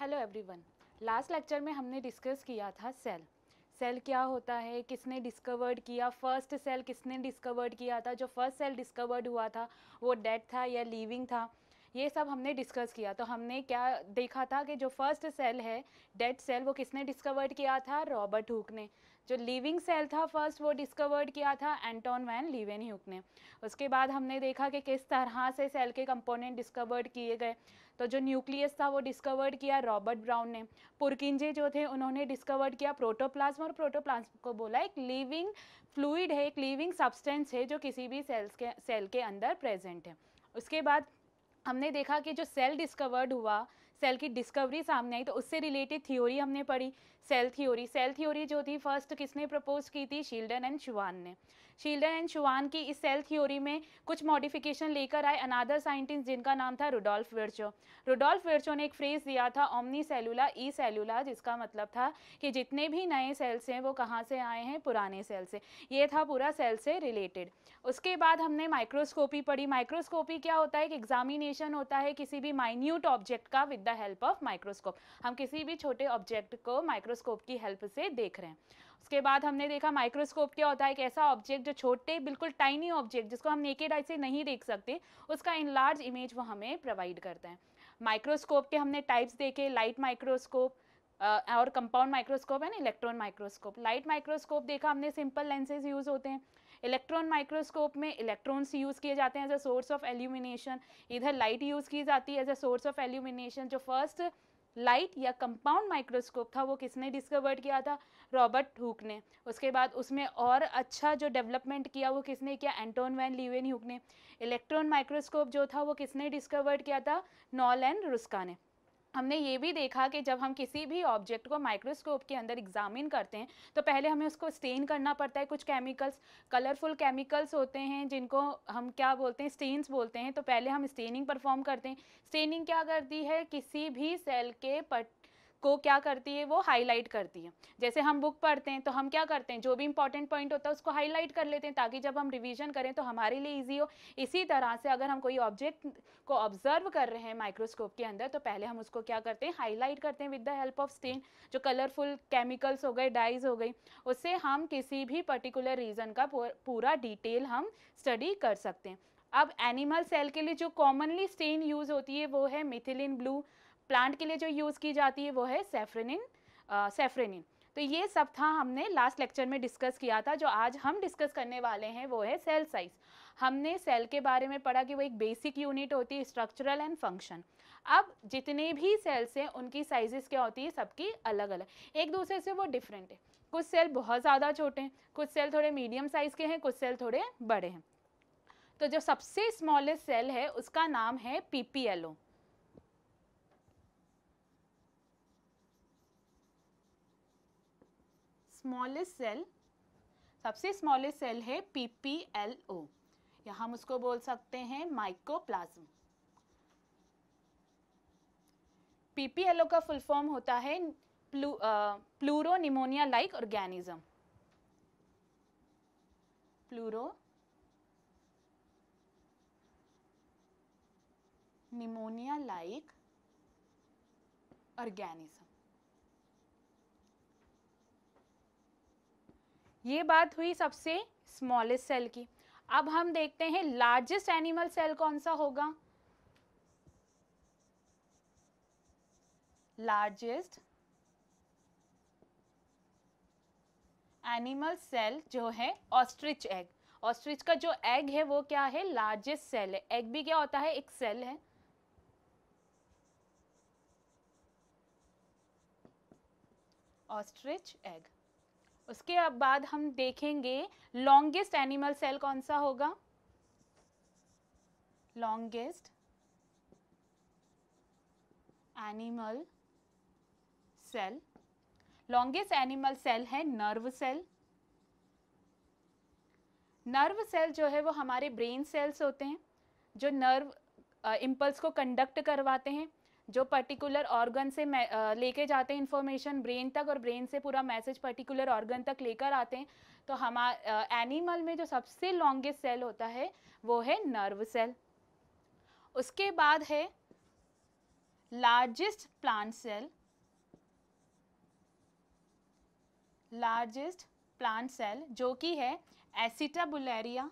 hello everyone last lecture में हमने discuss किया था सेल सेल क्या होता है किसने डिस्कवर्ड किया फर्स्ट सेल किसने डिस्कवर्ड किया था जो फर्स्ट सेल डिस्कवर्ड हुआ था वो डेड था या लिविंग था ये सब हमने डिस्कस किया तो हमने क्या देखा था कि जो फर्स्ट सेल है डेड सेल वो किसने डिस्कवर्ड किया था रॉबर्ट हुक ने जो लिविंग सेल था फर्स्ट वो डिस्कवर्ड किया था एंटोन वैन लीवेन ह्यूक ने उसके बाद हमने देखा कि किस तरह से सेल के कंपोनेंट डिस्कवर्ड किए गए तो जो न्यूक्लियस था वो डिस्कवर्ड किया रॉबर्ट ब्राउन ने पुरकिंजे जो थे उन्होंने डिस्कवर्ड किया प्रोटोप्लाज्म और प्रोटोप्लाज्म को बोला एक लिविंग फ्लूइड है एक लिविंग सब्सटेंस है जो किसी भी सेल्स के सेल के अंदर प्रेजेंट है उसके बाद हमने देखा कि जो सेल डिस्कवर्ड हुआ सेल की डिस्कवरी सामने आई तो उससे रिलेटेड थ्योरी हमने पढ़ी सेल थ्योरी सेल थ्योरी जो थी फर्स्ट किसने प्रपोज की थी शील्डन एंड शुवान ने शील्डन एंड शुवान की इस सेल थ्योरी में कुछ मॉडिफिकेशन लेकर आए अनादर साइंटिस्ट जिनका नाम था रुडोल्फ विर्चो रुडोल्फ विर्चो ने एक फ्रेज दिया था ओमनी सेलुला ई सेलुला जिसका मतलब था कि जितने भी नए सेल्स हैं वो कहाँ से आए हैं पुराने सेल से ये था पूरा सेल से रिलेटेड उसके बाद हमने माइक्रोस्कोपी पढ़ी माइक्रोस्कोपी क्या होता है कि एग्जामिनेशन होता है किसी भी माइन्यूट ऑब्जेक्ट का with the help of microscope हम किसी भी छोटे ऑब्जेक्ट को माइक्रो माइक्रोस्कोप की हेल्प से देख रहे हैं उसके बाद हमने देखा माइक्रोस्कोप क्या होता है एक ऐसा ऑब्जेक्ट जो छोटे बिल्कुल टाइनी ऑब्जेक्ट जिसको हम नेकेड आई से नहीं देख सकते उसका इन लार्ज इमेज वो हमें प्रोवाइड करता है माइक्रोस्कोप के हमने टाइप्स देखे लाइट माइक्रोस्कोप और कंपाउंड माइक्रोस्कोप है ना इलेक्ट्रॉन माइक्रोस्कोप लाइट माइक्रोस्कोप देखा हमने सिंपल लेंसेज यूज़ होते हैं इलेक्ट्रॉन माइक्रोस्कोप में इलेक्ट्रॉन्स यूज़ किए जाते हैं as a source of illumination इधर लाइट यूज़ की जाती है as a source of illumination जो फर्स्ट लाइट या कंपाउंड माइक्रोस्कोप था वो किसने डिस्कवर किया था रॉबर्ट हुक ने उसके बाद उसमें और अच्छा जो डेवलपमेंट किया वो किसने किया एंटोन वैन लीवेन हुक ने इलेक्ट्रॉन माइक्रोस्कोप जो था वो किसने डिस्कवर किया था नॉल एंड रुस्का ने हमने ये भी देखा कि जब हम किसी भी ऑब्जेक्ट को माइक्रोस्कोप के अंदर एग्जामिन करते हैं तो पहले हमें उसको स्टेन करना पड़ता है कुछ केमिकल्स कलरफुल केमिकल्स होते हैं जिनको हम क्या बोलते हैं स्टेन्स बोलते हैं तो पहले हम स्टेनिंग परफॉर्म करते हैं स्टेनिंग क्या करती है किसी भी सेल के पट को क्या करती है वो हाईलाइट करती है जैसे हम बुक पढ़ते हैं तो हम क्या करते हैं जो भी इंपॉर्टेंट पॉइंट होता है उसको हाईलाइट कर लेते हैं ताकि जब हम रिविजन करें तो हमारे लिए ईजी हो इसी तरह से अगर हम कोई ऑब्जेक्ट को ऑब्जर्व कर रहे हैं माइक्रोस्कोप के अंदर तो पहले हम उसको क्या करते हैं हाईलाइट करते हैं with the help of stain जो कलरफुल केमिकल्स हो गए डाइज हो गई उससे हम किसी भी पर्टिकुलर रीज़न का पूरा डिटेल हम स्टडी कर सकते हैं अब एनिमल सेल के लिए जो कॉमनली स्टेन यूज़ होती है वो है मिथिलिन ब्लू प्लांट के लिए जो यूज़ की जाती है वो है सेफ्रेनिन सेफ्रेनिन तो ये सब था हमने लास्ट लेक्चर में डिस्कस किया था जो आज हम डिस्कस करने वाले हैं वो है सेल साइज हमने सेल के बारे में पढ़ा कि वो एक बेसिक यूनिट होती है स्ट्रक्चरल एंड फंक्शन अब जितने भी सेल्स हैं उनकी साइजेस क्या होती है सबकी अलग अलग एक दूसरे से वो डिफरेंट है कुछ सेल बहुत ज़्यादा छोटे हैं कुछ सेल थोड़े मीडियम साइज़ के हैं कुछ सेल थोड़े बड़े हैं तो जो सबसे स्मॉलेस्ट सेल है उसका नाम है P P L O smallest cell सबसे स्मॉलेस्ट सेल है पी पी एल ओ या हम उसको बोल सकते हैं माइकोप्लाज्म पीपीएलओ का फुल फॉर्म होता है pleuropneumonia like organism pleuropneumonia like organism ये बात हुई सबसे स्मॉलेस्ट सेल की अब हम देखते हैं लार्जेस्ट एनिमल सेल कौन सा होगा लार्जेस्ट एनिमल सेल जो है ऑस्ट्रिच एग ऑस्ट्रिच का जो एग है वो क्या है लार्जेस्ट सेल है एग भी क्या होता है एक सेल है ऑस्ट्रिच एग उसके अब बाद हम देखेंगे लॉन्गेस्ट एनिमल सेल कौन सा होगा longest animal cell longest animal cell है नर्व सेल नर्व सेल जो है वो हमारे ब्रेन सेल्स होते हैं जो नर्व इम्पल्स uh, को कंडक्ट करवाते हैं जो पर्टिकुलर ऑर्गन से लेके जाते हैं इन्फॉर्मेशन ब्रेन तक और ब्रेन से पूरा मैसेज पर्टिकुलर ऑर्गन तक लेकर आते हैं तो हमारा एनिमल में जो सबसे लॉन्गेस्ट सेल होता है वो है नर्व सेल उसके बाद है largest plant cell largest plant cell जो कि है एसिटाबुलेरिया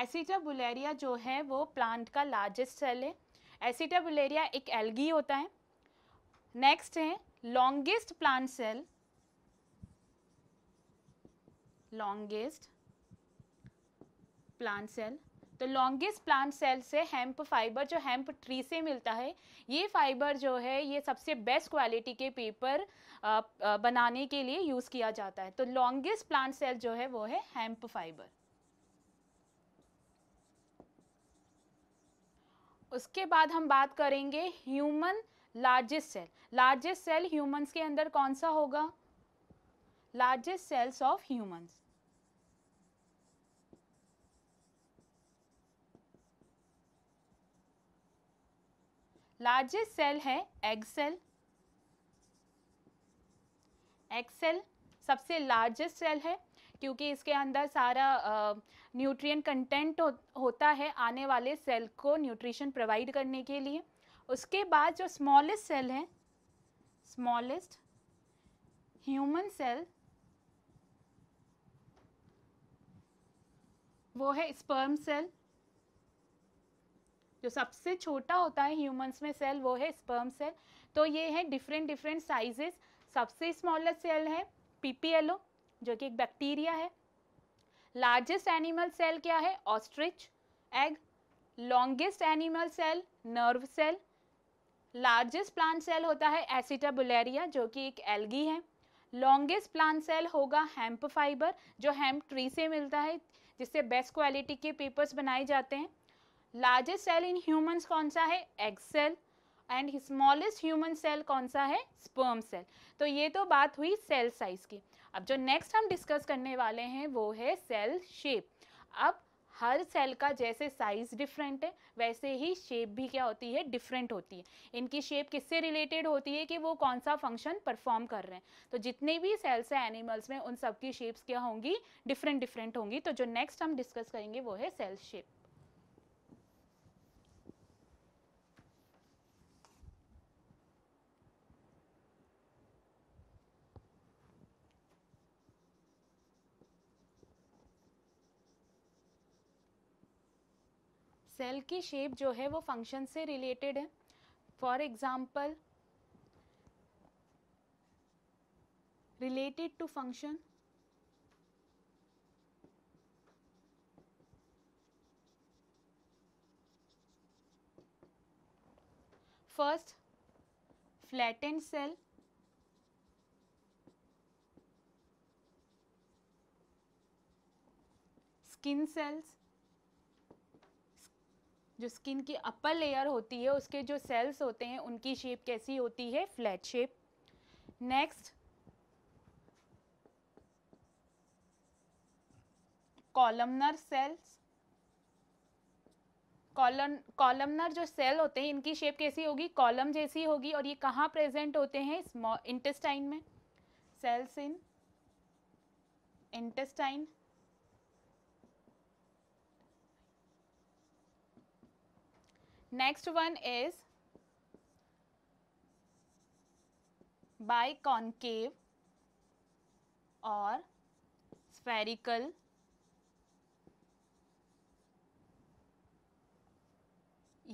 एसिटा बुलेरिया जो है वो प्लांट का लार्जेस्ट सेल है एसिटा बुलेरिया एक एल्गी होता है नेक्स्ट है longest plant cell longest plant cell तो लॉन्गेस्ट प्लांट सेल से हेम्प फाइबर जो हेम्प ट्री से मिलता है ये फाइबर जो है ये सबसे बेस्ट क्वालिटी के पेपर बनाने के लिए यूज़ किया जाता है तो लॉन्गेस्ट प्लांट सेल जो है वो है हेम्प फाइबर उसके बाद हम बात करेंगे human largest cell largest cell humans के अंदर कौन सा होगा largest cells of humans largest cell है एग सेल एग सेल सबसे लार्जेस्ट सेल है क्योंकि इसके अंदर सारा न्यूट्रिएंट uh, कंटेंट हो, होता है आने वाले सेल को न्यूट्रिशन प्रोवाइड करने के लिए उसके बाद जो स्मॉलेस्ट सेल है स्मॉलेस्ट ह्यूमन सेल वो है स्पर्म सेल जो सबसे छोटा होता है ह्यूमंस में सेल वो है स्पर्म सेल तो ये है डिफरेंट डिफरेंट साइजेस सबसे स्मॉलेस्ट सेल है पीपीएलओ जो कि एक बैक्टीरिया है लार्जेस्ट एनिमल सेल क्या है ostrich egg longest animal cell nerve cell largest plant cell होता है एसिटा बुलेरिया जो कि एक एल्गी है लॉन्गेस्ट प्लांट सेल होगा हेम्प फाइबर जो हेम्प ट्री से मिलता है जिससे बेस्ट क्वालिटी के पेपर्स बनाए जाते हैं लार्जेस्ट सेल इन ह्यूमंस कौन सा है egg cell and smallest human cell कौन सा है स्पर्म सेल तो ये तो बात हुई सेल साइज़ की अब जो नेक्स्ट हम डिस्कस करने वाले हैं वो है सेल शेप अब हर सेल का जैसे साइज़ डिफरेंट है वैसे ही शेप भी क्या होती है डिफरेंट होती है इनकी शेप किससे रिलेटेड होती है कि वो कौन सा फंक्शन परफॉर्म कर रहे हैं तो जितने भी सेल्स हैं एनिमल्स में उन सब की शेप्स क्या होंगी डिफरेंट डिफरेंट होंगी तो जो नेक्स्ट हम डिस्कस करेंगे वो है सेल शेप सेल की शेप जो है वो फंक्शन से रिलेटेड है for example related to function first flattened cell skin cells जो स्किन की अपर लेयर होती है उसके जो सेल्स होते हैं उनकी शेप कैसी होती है flat shape next columnar cells column columnar जो सेल होते हैं इनकी शेप कैसी होगी कॉलम जैसी होगी और ये कहाँ प्रेजेंट होते हैं इंटेस्टाइन में cells in intestine next one is biconcave or spherical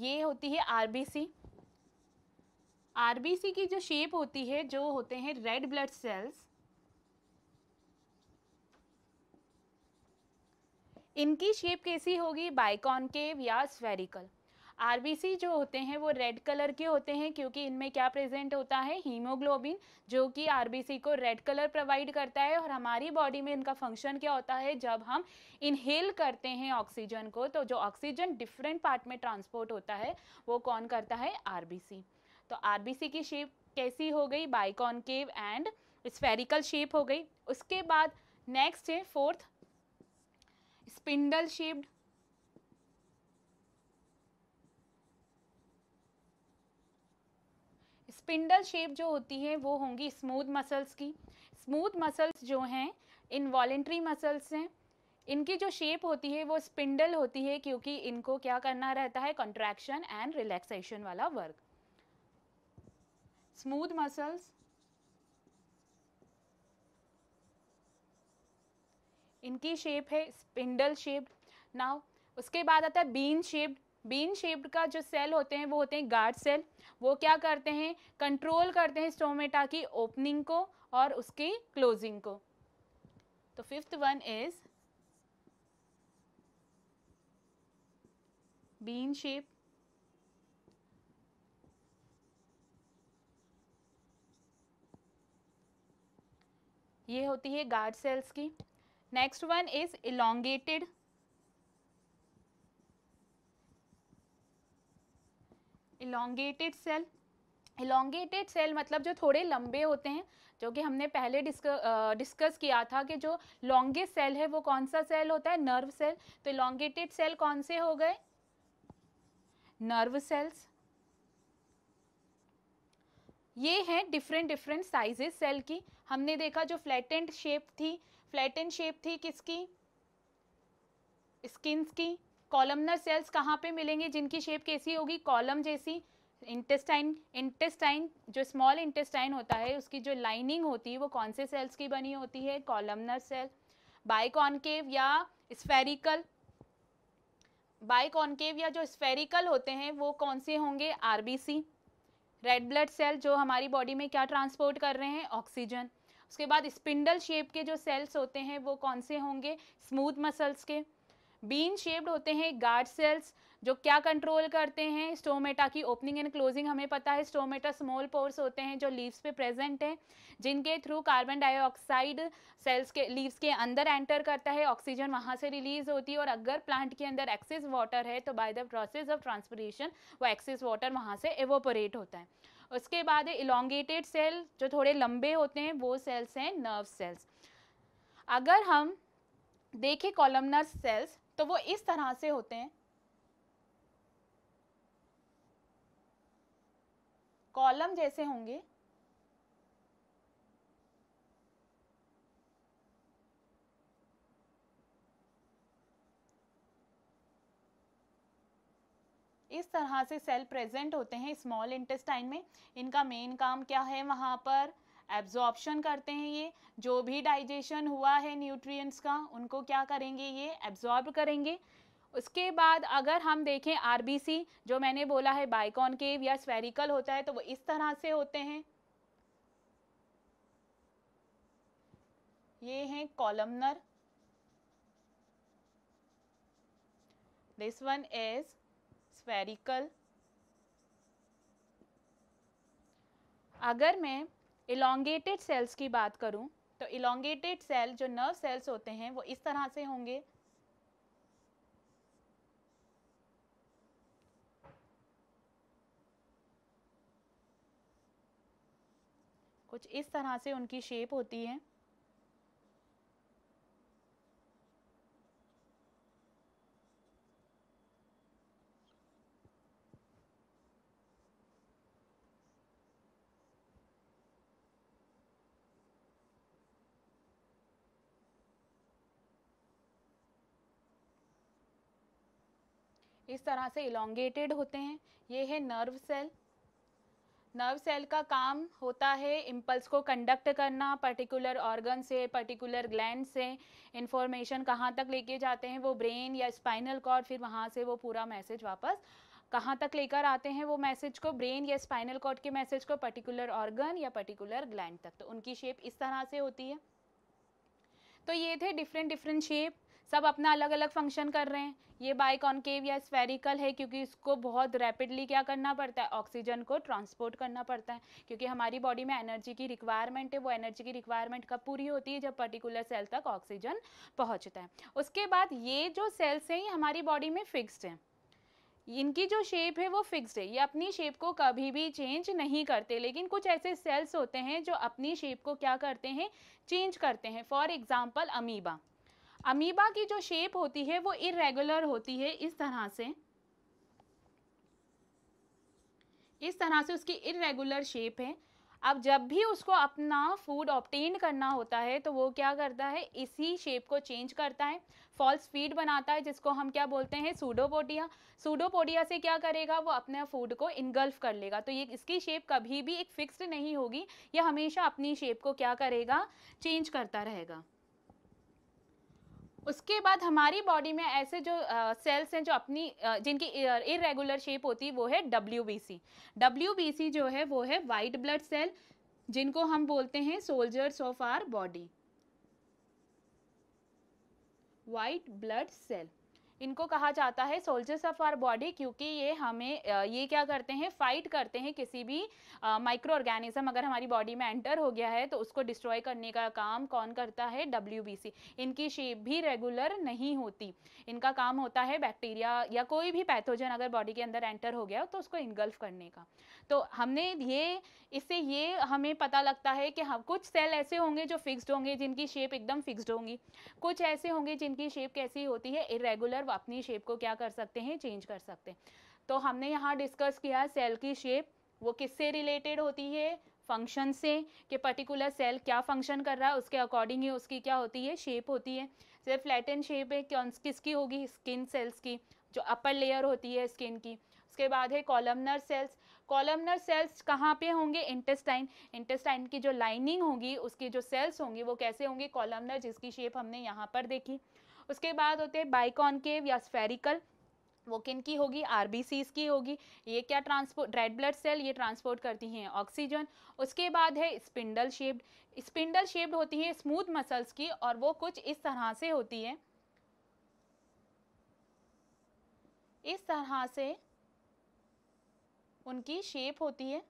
ये होती है आरबीसी आरबीसी की जो शेप होती है जो होते हैं रेड ब्लड सेल्स इनकी शेप कैसी होगी बाइकॉनकेव या स्फेरिकल आरबीसी जो होते हैं वो रेड कलर के होते हैं क्योंकि इनमें क्या प्रेजेंट होता है हीमोग्लोबिन जो कि आरबीसी को रेड कलर प्रोवाइड करता है और हमारी बॉडी में इनका फंक्शन क्या होता है जब हम इनहेल करते हैं ऑक्सीजन को तो जो ऑक्सीजन डिफरेंट पार्ट में ट्रांसपोर्ट होता है वो कौन करता है आर तो आर की शेप कैसी हो गई बाइकॉनकेव एंड स्फेरिकल शेप हो गई उसके बाद नेक्स्ट है fourth spindle shaped spindle shape जो होती है वो होंगी स्मूथ मसल्स की स्मूथ मसल्स जो हैं वॉलेंट्री मसल्स हैं इनकी जो शेप होती है वो स्पिंडल होती है क्योंकि इनको क्या करना रहता है कॉन्ट्रैक्शन एंड रिलैक्सेशन वाला वर्क स्मूथ मसल्स इनकी शेप है स्पिंडल शेप नाउ उसके बाद आता है बीन शेप्ड बीन शेप्ड का जो सेल होते हैं वो होते हैं गार्ड सेल वो क्या करते हैं कंट्रोल करते हैं स्टोमेटा की ओपनिंग को और उसकी क्लोजिंग को तो fifth one is bean shape ये होती है गार्ड सेल्स की next one is elongated elongated cell elongated cell मतलब जो थोड़े लंबे होते हैं जो कि हमने पहले डिस्क डिस्कस किया था कि जो लॉन्गेस्ट सेल है वो कौन सा सेल होता है नर्व सेल तो इलोंगेटेड सेल कौन से हो गए नर्व सेल्स ये है डिफरेंट डिफरेंट साइजेस सेल की हमने देखा जो फ्लैटेंड शेप थी फ्लैटेंड शेप थी किसकी स्किन्स की कॉलमनर सेल्स कहाँ पे मिलेंगे जिनकी शेप कैसी होगी कॉलम जैसी इंटेस्टाइन इंटेस्टाइन जो स्मॉल इंटेस्टाइन होता है उसकी जो लाइनिंग होती है वो कौन से सेल्स की बनी होती है कॉलमनर सेल कॉन्केव या स्फेरिकल बायकॉनकेव या जो स्फेरिकल होते हैं वो कौन से होंगे आरबीसी रेड ब्लड सेल जो हमारी बॉडी में क्या ट्रांसपोर्ट कर रहे हैं ऑक्सीजन उसके बाद स्पिंडल शेप के जो सेल्स होते हैं वो कौन से होंगे स्मूथ मसल्स के बीन शेप्ड होते हैं गार्ड सेल्स जो क्या कंट्रोल करते हैं स्टोमेटा की ओपनिंग एंड क्लोजिंग हमें पता है स्टोमेटा स्मॉल पोर्स होते हैं जो लीव्स पे प्रेजेंट हैं जिनके थ्रू कार्बन डाइऑक्साइड सेल्स के लीव्स के अंदर एंटर करता है ऑक्सीजन वहाँ से रिलीज होती है और अगर प्लांट के अंदर एक्सेस वाटर है तो by the process of transpiration वो एक्सेस वाटर वहाँ से एवोपोरेट होता है उसके बाद है इलोंगेटेड सेल जो थोड़े लंबे होते हैं वो सेल्स हैं नर्व सेल्स अगर हम देखें कॉलमनर सेल्स तो वो इस तरह से होते हैं कॉलम जैसे होंगे इस तरह से सेल प्रेजेंट होते हैं स्मॉल इंटेस्टाइन में इनका मेन काम क्या है वहां पर एब्जॉर्प्शन करते हैं ये जो भी डाइजेशन हुआ है न्यूट्रिएंट्स का उनको क्या करेंगे ये एब्जॉर्ब करेंगे उसके बाद अगर हम देखें आरबीसी जो मैंने बोला है बाइकॉनकेव या स्वेरिकल होता है तो वो इस तरह से होते हैं ये हैं columnar this one is spherical अगर मैं इलोंगेटेड सेल्स की बात करूं तो इलोंगेटेड सेल जो नर्व सेल्स होते हैं वो इस तरह से होंगे कुछ इस तरह से उनकी शेप होती है इस तरह से इलांगेटेड होते हैं ये है नर्व सेल नर्व सेल का काम होता है इम्पल्स को कंडक्ट करना पर्टिकुलर ऑर्गन से पर्टिकुलर ग्लैंड से इंफॉर्मेशन कहाँ तक लेके जाते हैं वो ब्रेन या स्पाइनल कॉर्ड फिर वहाँ से वो पूरा मैसेज वापस कहाँ तक लेकर आते हैं वो मैसेज को ब्रेन या स्पाइनल कॉर्ड के मैसेज को पर्टिकुलर ऑर्गन या पर्टिकुलर ग्लैंड तक तो उनकी शेप इस तरह से होती है तो ये थे डिफरेंट डिफरेंट शेप सब अपना अलग अलग फंक्शन कर रहे हैं ये बाई कॉन्केव या स्फेरिकल है क्योंकि इसको बहुत रैपिडली क्या करना पड़ता है ऑक्सीजन को ट्रांसपोर्ट करना पड़ता है क्योंकि हमारी बॉडी में एनर्जी की रिक्वायरमेंट है वो एनर्जी की रिक्वायरमेंट कब पूरी होती है जब पर्टिकुलर सेल तक ऑक्सीजन पहुँचता है उसके बाद ये जो सेल्स हैं ये हमारी बॉडी में फिक्सड हैं इनकी जो शेप है वो फिक्स्ड है ये अपनी शेप को कभी भी चेंज नहीं करते लेकिन कुछ ऐसे सेल्स होते हैं जो अपनी शेप को क्या करते हैं चेंज करते हैं फॉर एग्जाम्पल अमीबा अमीबा की जो शेप होती है वो इरेगुलर होती है इस तरह से इस तरह से उसकी इरेगुलर शेप है अब जब भी उसको अपना फूड ऑप्टेन करना होता है तो वो क्या करता है इसी शेप को चेंज करता है फॉल्स फीड बनाता है जिसको हम क्या बोलते हैं सूडोपोडिया सूडोपोडिया से क्या करेगा वो अपने फूड को इनगल्फ कर लेगा तो ये इसकी शेप कभी भी एक फिक्स्ड नहीं होगी यह हमेशा अपनी शेप को क्या करेगा चेंज करता रहेगा उसके बाद हमारी बॉडी में ऐसे जो सेल्स हैं जो अपनी जिनकी इरेगुलर शेप होती है वो है डब्ल्यू बी जो है वो है वाइट ब्लड सेल जिनको हम बोलते हैं soldiers of our body white blood cell इनको कहा जाता है सोल्जर्स ऑफ आर बॉडी क्योंकि ये हमें ये क्या करते हैं फाइट करते हैं किसी भी माइक्रो ऑर्गेनिज्म अगर हमारी बॉडी में एंटर हो गया है तो उसको डिस्ट्रॉय करने का काम कौन करता है डब्ल्यू इनकी शेप भी रेगुलर नहीं होती इनका काम होता है बैक्टीरिया या कोई भी पैथोजन अगर बॉडी के अंदर एंटर हो गया तो उसको इनगल्फ करने का तो हमने ये इससे ये हमें पता लगता है कि हम हाँ, कुछ सेल ऐसे होंगे जो फिक्स्ड होंगे जिनकी शेप एकदम फिक्स्ड होंगी कुछ ऐसे होंगे जिनकी शेप कैसी होती है इरेगुलर आप मतलब अपनी शेप को क्या कर सकते हैं चेंज कर सकते हैं तो हमने यहाँ डिस्कस किया सेल की शेप वो किससे रिलेटेड होती है फंक्शन से कि पर्टिकुलर सेल क्या फंक्शन कर रहा है उसके अकॉर्डिंग ही उसकी क्या होती है शेप होती है जैसे फ्लैटन शेप है कौन किसकी होगी स्किन सेल्स की जो अपर लेयर होती है स्किन की उसके बाद है कॉलमनर सेल्स कॉलमनर सेल्स कहाँ पे होंगे इंटेस्टाइन इंटेस्टाइन की जो लाइनिंग होगी उसकी जो सेल्स होंगी वो कैसे होंगे कॉलमनर जिसकी शेप हमने यहाँ पर देखी उसके बाद होते हैं बाइकॉनकेव या स्फेरिकल वो किन की होगी आर की होगी ये क्या ट्रांसपोर्ट रेड ब्लड सेल ये ट्रांसपोर्ट करती हैं ऑक्सीजन उसके बाद है स्पिंडल शेप्ड स्पिंडल शेप्ड होती है स्मूथ मसल्स की और वो कुछ इस तरह से होती है इस तरह से उनकी शेप होती है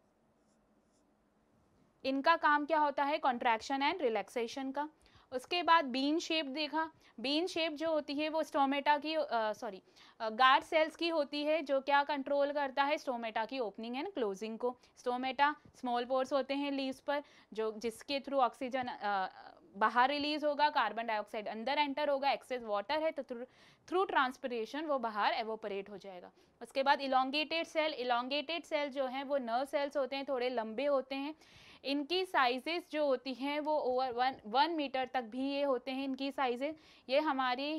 इनका काम क्या होता है कॉन्ट्रैक्शन एंड रिलैक्सेशन का उसके बाद बीन शेप देखा बीन शेप जो होती है वो स्टोमेटा की सॉरी गार्ड सेल्स की होती है जो क्या कंट्रोल करता है स्टोमेटा की ओपनिंग एंड क्लोजिंग को स्टोमेटा स्मॉल पोर्स होते हैं लीव्स पर जो जिसके थ्रू ऑक्सीजन बाहर रिलीज होगा कार्बन डाइऑक्साइड अंदर एंटर होगा एक्सेस वाटर है तो थ्रू ट्रांसपरेशन वो बाहर एवोपरेट हो जाएगा उसके बाद इलांगेटेड सेल इलांगेटेड सेल जो हैं वो नर्व सेल्स होते हैं थोड़े लंबे होते हैं इनकी साइजेस जो होती हैं वो ओवर वन वन मीटर तक भी ये होते हैं इनकी साइजेस ये हमारी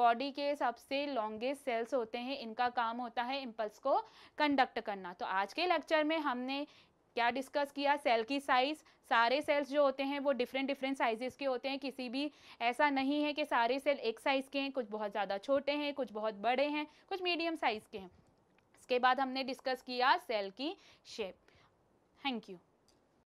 बॉडी के सबसे लॉन्गेस्ट सेल्स होते हैं इनका काम होता है इम्पल्स को कंडक्ट करना तो आज के लेक्चर में हमने क्या डिस्कस किया सेल की साइज़ सारे सेल्स जो होते हैं वो डिफरेंट डिफरेंट साइजेस के होते हैं किसी भी ऐसा नहीं है कि सारे सेल एक साइज़ के हैं कुछ बहुत ज़्यादा छोटे हैं कुछ बहुत बड़े हैं कुछ मीडियम साइज़ के हैं इसके बाद हमने डिस्कस किया सेल की शेप थैंक यू